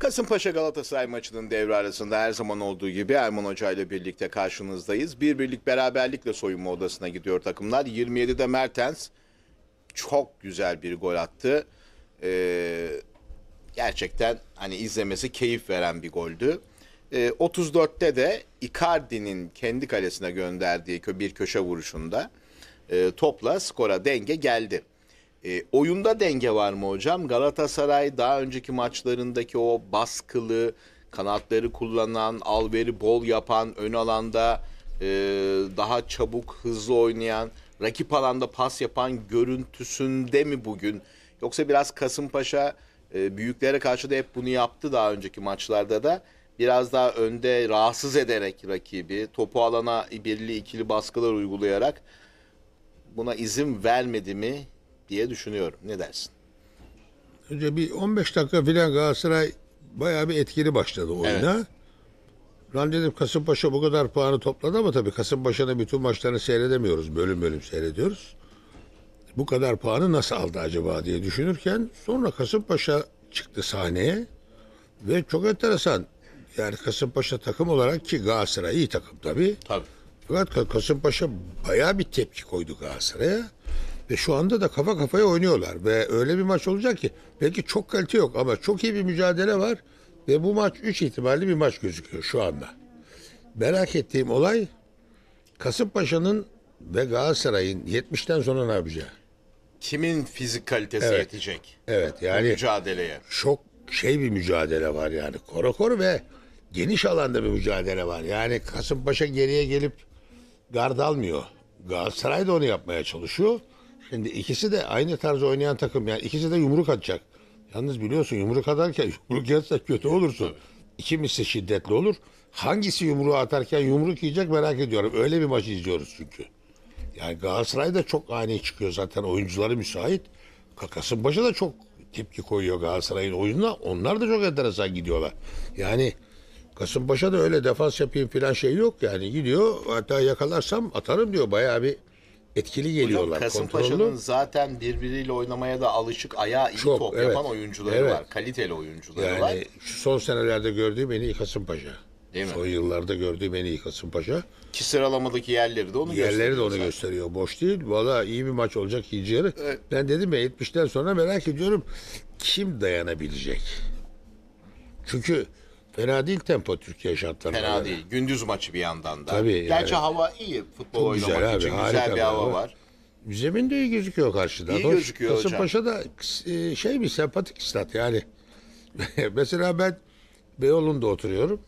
Kasımpaşa Galatasaray maçının devre arasında her zaman olduğu gibi Erman Hoca ile birlikte karşınızdayız. Bir birlik beraberlikle soyunma odasına gidiyor takımlar. 27'de Mertens çok güzel bir gol attı. Ee, gerçekten hani izlemesi keyif veren bir goldü. Ee, 34'te de Icardi'nin kendi kalesine gönderdiği bir köşe vuruşunda e, topla skora denge geldi. E, oyunda denge var mı hocam? Galatasaray daha önceki maçlarındaki o baskılı, kanatları kullanan, alveri bol yapan, ön alanda e, daha çabuk, hızlı oynayan, rakip alanda pas yapan görüntüsünde mi bugün? Yoksa biraz Kasımpaşa e, büyüklere karşı da hep bunu yaptı daha önceki maçlarda da. Biraz daha önde rahatsız ederek rakibi, topu alana birli ikili baskılar uygulayarak buna izin vermedi mi? diye düşünüyorum. Ne dersin? Önce bir 15 dakika filan Galatasaray bayağı bir etkili başladı oyuna. Evet. Randedim Kasımpaşa bu kadar puanı topladı ama tabii Kasımpaşa'nın bütün maçlarını seyredemiyoruz. Bölüm bölüm seyrediyoruz. Bu kadar puanı nasıl aldı acaba diye düşünürken sonra Kasımpaşa çıktı sahneye ve çok enteresan. Yani Kasımpaşa takım olarak ki Galatasaray iyi takım tabii. Tabii. Fakat Kasımpaşa bayağı bir tepki koydu Galatasaray'a. Ve şu anda da kafa kafaya oynuyorlar. Ve öyle bir maç olacak ki belki çok kalite yok ama çok iyi bir mücadele var. Ve bu maç 3 ihtimalli bir maç gözüküyor şu anda. Merak ettiğim olay Kasımpaşa'nın ve Galatasaray'ın 70'ten sonra ne yapacağı? Kimin fizik kalitesi evet. yetecek? Evet yani mücadeleye. Çok şey bir mücadele var yani. Korakor ve geniş alanda bir mücadele var. Yani Kasımpaşa geriye gelip gard almıyor. Galatasaray da onu yapmaya çalışıyor. Şimdi ikisi de aynı tarz oynayan takım. Yani ikisi de yumruk atacak. Yalnız biliyorsun yumruk atarken yumruk yerse kötü olursun. İkimisi şiddetli olur. Hangisi yumruğu atarken yumruk yiyecek merak ediyorum. Öyle bir maç izliyoruz çünkü. Yani Galatasaray da çok ani çıkıyor zaten oyuncuları müsait. Kakas'ın başı da çok tepki koyuyor Galatasaray'ın oyununa. Onlar da çok enteresan gidiyorlar. Yani Kasımpaşa da öyle defans yapayım falan şey yok yani. Gidiyor hatta yakalarsam atarım diyor. Bayağı bir etkili geliyorlar. Hocam Kasımpaşa'nın zaten birbiriyle oynamaya da alışık ayağı iyi Çok, top evet. yapan oyuncuları evet. var. Kaliteli oyuncuları yani, var. Şu son senelerde gördüğüm en iyi Kasımpaşa. Değil mi? Son yıllarda gördüğüm en iyi Kasımpaşa. Ki sıralamadaki yerleri de onu yerleri gösteriyor. Yerleri de onu zaten. gösteriyor. Boş değil. Valla iyi bir maç olacak ikinci yarı. Evet. Ben dedim ya 70'ten sonra merak ediyorum kim dayanabilecek? Çünkü Fena değil tempo Türkiye şartlarına Fena göre. değil. Gündüz maçı bir yandan da. Tabii Gerçi yani. hava iyi futbol Çok oynamak güzel abi, için. Güzel bir bir hava var. Zemin de iyi gözüküyor karşıda. İyi Hoş, gözüküyor hocam. Kasımpaşa da e, şey bir sempatik stat yani. Mesela ben Beyoğlu'nda oturuyorum.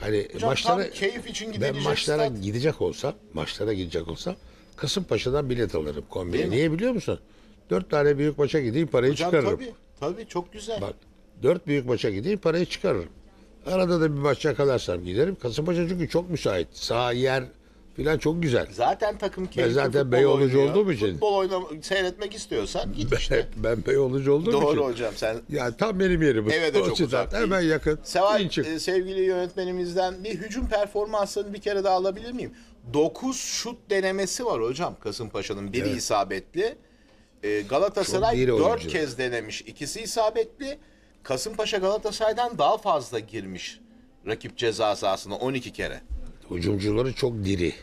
Hani Hocam maçlara tam keyif için ben maçlara stat. gidecek olsam, maçlara gidecek olsam Kasımpaşa'dan bilet alırım kombiye. Niye biliyor musun? Dört tane büyük maça gideyim parayı Hocam çıkarırım. tabii, tabii çok güzel. Bak dört büyük maça gideyim parayı çıkarırım. Arada da bir maç kalarsam giderim. Kasımpaşa çünkü çok müsait. Sağ yer filan çok güzel. Zaten takım keyifli. Ben zaten Beyoğlu'cu olduğum için. Futbol oynam seyretmek istiyorsan git işte. Ben, ben Beyoğlu'cu olduğum Doğru için. Doğru hocam sen. Ya tam benim yerim. Eve de çok uzak. Hemen yakın. Seval, e, sevgili yönetmenimizden bir hücum performansını bir kere daha alabilir miyim? 9 şut denemesi var hocam Kasımpaşa'nın. Biri evet. isabetli. E, Galatasaray 4 kez denemiş. İkisi isabetli. Kasımpaşa Galatasaray'dan daha fazla girmiş rakip ceza sahasına 12 kere. Hücumcuları çok diri.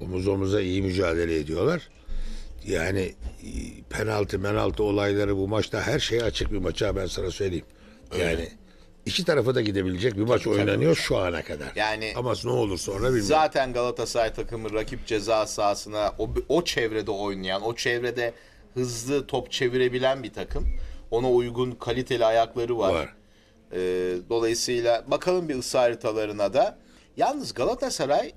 Omuz omuza iyi mücadele ediyorlar. Yani e, penaltı menaltı olayları bu maçta her şey açık bir maça ben sana söyleyeyim. Öyle. Yani iki tarafa da gidebilecek bir maç tabii, oynanıyor tabii. şu ana kadar. Yani ama ne olur sonra bilmiyorum. Zaten Galatasaray takımı rakip ceza sahasına o, o çevrede oynayan, o çevrede hızlı top çevirebilen bir takım. Ona uygun kaliteli ayakları var. var. Ee, dolayısıyla bakalım bir ısı haritalarına da. Yalnız Galatasaray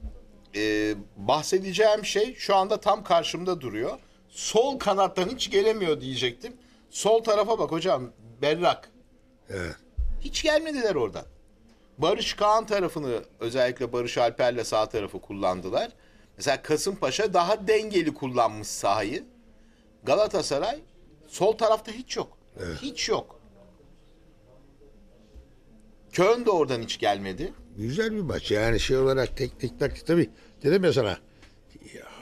e, bahsedeceğim şey şu anda tam karşımda duruyor. Sol kanattan hiç gelemiyor diyecektim. Sol tarafa bak hocam berrak. Evet. Hiç gelmediler oradan. Barış Kaan tarafını özellikle Barış Alper'le sağ tarafı kullandılar. Mesela Kasımpaşa daha dengeli kullanmış sahayı. Galatasaray sol tarafta hiç yok. Evet. Hiç yok. Köln de oradan hiç gelmedi. Güzel bir maç. Yani şey olarak teknik taktik tabii. Dedim ya sana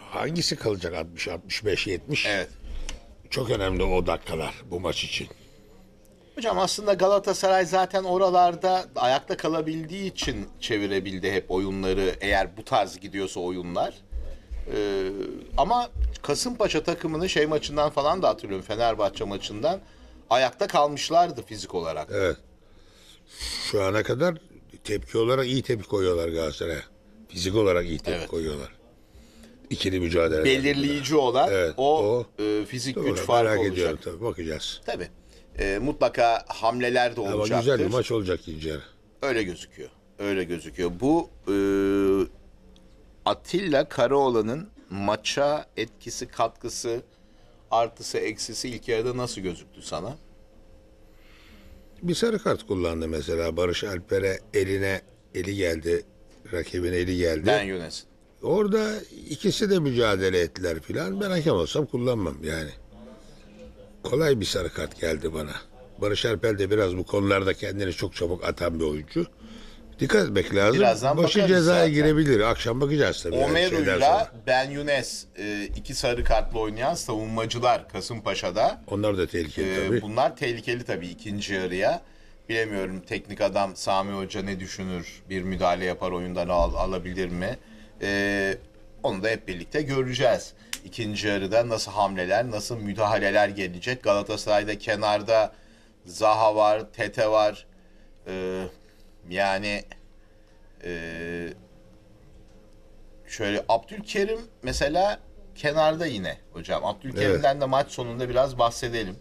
hangisi kalacak 60 65 70? Evet. Çok önemli o dakikalar bu maç için. Hocam aslında Galatasaray zaten oralarda ayakta kalabildiği için çevirebildi hep oyunları eğer bu tarz gidiyorsa oyunlar. Ee, ama Kasımpaşa takımını şey maçından falan da hatırlıyorum Fenerbahçe maçından ayakta kalmışlardı fizik olarak. Evet. Şu ana kadar tepki olarak iyi tepki koyuyorlar Galatasaray'a. Fizik olarak iyi tepki Evet. koyuyorlar. İkili mücadele. Belirleyici olan Evet, o, o. e, fizik güç farkı olacak. ediyorum tabii bakacağız. Tabii. E, mutlaka hamleler de Ama güzel bir maç olacak ikinci Öyle gözüküyor. Öyle gözüküyor. Bu e, Atilla Karaoğlan'ın maça etkisi, katkısı artısı eksisi ilk yarıda nasıl gözüktü sana? Bir sarı kart kullandı mesela Barış Alper'e eline eli geldi. Rakibin eli geldi. Ben Yunus. Orada ikisi de mücadele ettiler filan. Ben hakem olsam kullanmam yani. Kolay bir sarı kart geldi bana. Barış Alper de biraz bu konularda kendini çok çabuk atan bir oyuncu. Dikkat etmek lazım. Birazdan Başı bakarız cezaya zaten. girebilir. Akşam bakacağız tabii. yani şeyden Ben Yunes e, iki sarı kartla oynayan savunmacılar Kasımpaşa'da. Onlar da tehlikeli e, tabii. bunlar tehlikeli tabii ikinci yarıya. Bilemiyorum teknik adam Sami Hoca ne düşünür? Bir müdahale yapar oyundan al- alabilir mi? E, onu da hep birlikte göreceğiz. İkinci yarıda nasıl hamleler, nasıl müdahaleler gelecek? Galatasaray'da kenarda Zaha var, Tete var. Ee, yani e, şöyle Abdülkerim mesela kenarda yine hocam. Abdülkerim'den evet. de maç sonunda biraz bahsedelim.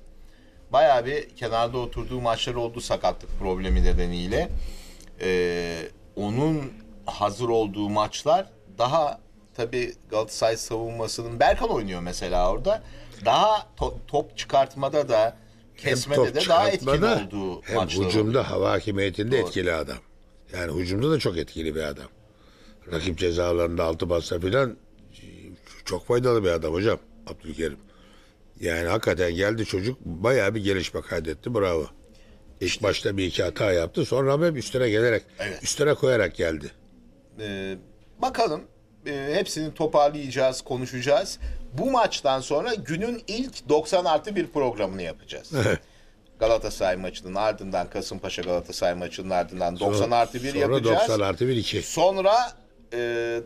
Bayağı bir kenarda oturduğu maçları oldu sakatlık problemi nedeniyle. E, onun hazır olduğu maçlar daha tabii Galatasaray savunmasının Berkan oynuyor mesela orada. Daha to- top çıkartmada da Kesmede de daha etkili olduğu hem maçlar hücumda hava hakimiyetinde Doğru. etkili adam. Yani hücumda da çok etkili bir adam. Rakip cezalarında altı bassa filan çok faydalı bir adam hocam Abdülkerim. Yani hakikaten geldi çocuk bayağı bir gelişme kaydetti bravo. İlk işte, başta bir iki hata yaptı sonra hep üstüne gelerek evet. üstüne koyarak geldi. Ee, bakalım e, hepsini toparlayacağız, konuşacağız. Bu maçtan sonra günün ilk 90 artı bir programını yapacağız. Galatasaray maçının ardından Kasımpaşa Galatasaray maçının ardından 90 sonra, artı 1 sonra yapacağız. 90 artı 1 2. Sonra e,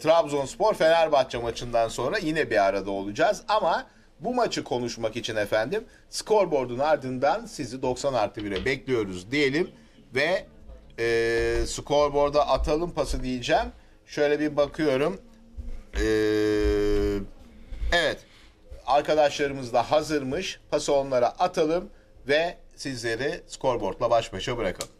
Trabzonspor Fenerbahçe maçından sonra yine bir arada olacağız ama bu maçı konuşmak için efendim skorboardun ardından sizi 90 artı 1'e bekliyoruz diyelim ve e, skorboarda atalım pası diyeceğim. Şöyle bir bakıyorum. Ee, evet. Arkadaşlarımız da hazırmış. Pası onlara atalım ve sizleri skorboardla baş başa bırakalım.